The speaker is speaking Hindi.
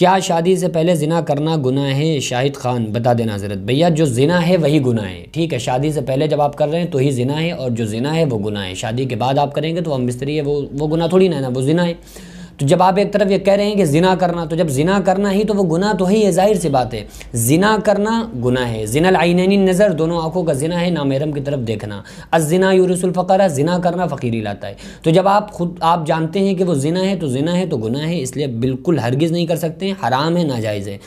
क्या शादी से पहले ज़िना करना गुना है शाहिद खान बता देना हजरत भैया जो ज़िना है वही गुना है ठीक है शादी से पहले जब आप कर रहे हैं तो ही ज़िना है और जो ज़िना है वो गुना है शादी के बाद आप करेंगे तो हम मिस्त्री है वो वो गुना थोड़ी ना है ना वो ज़िना है तो जब आप एक तरफ ये कह रहे हैं कि जिना करना तो जब जिना करना ही तो वो गुना तो ही है जाहिर सी बात है जिना करना गुना है जिनल आइनैनी नज़र दोनों आँखों का जिना है नामेरम की तरफ देखना अजिना यूरसुलफ़रा जिना करना फ़कीरी लाता है तो जब आप खुद आप जानते हैं कि वो जिना है तो जिना है तो गुना है इसलिए बिल्कुल हरगिज़ नहीं कर सकते हराम है नाजायज़ है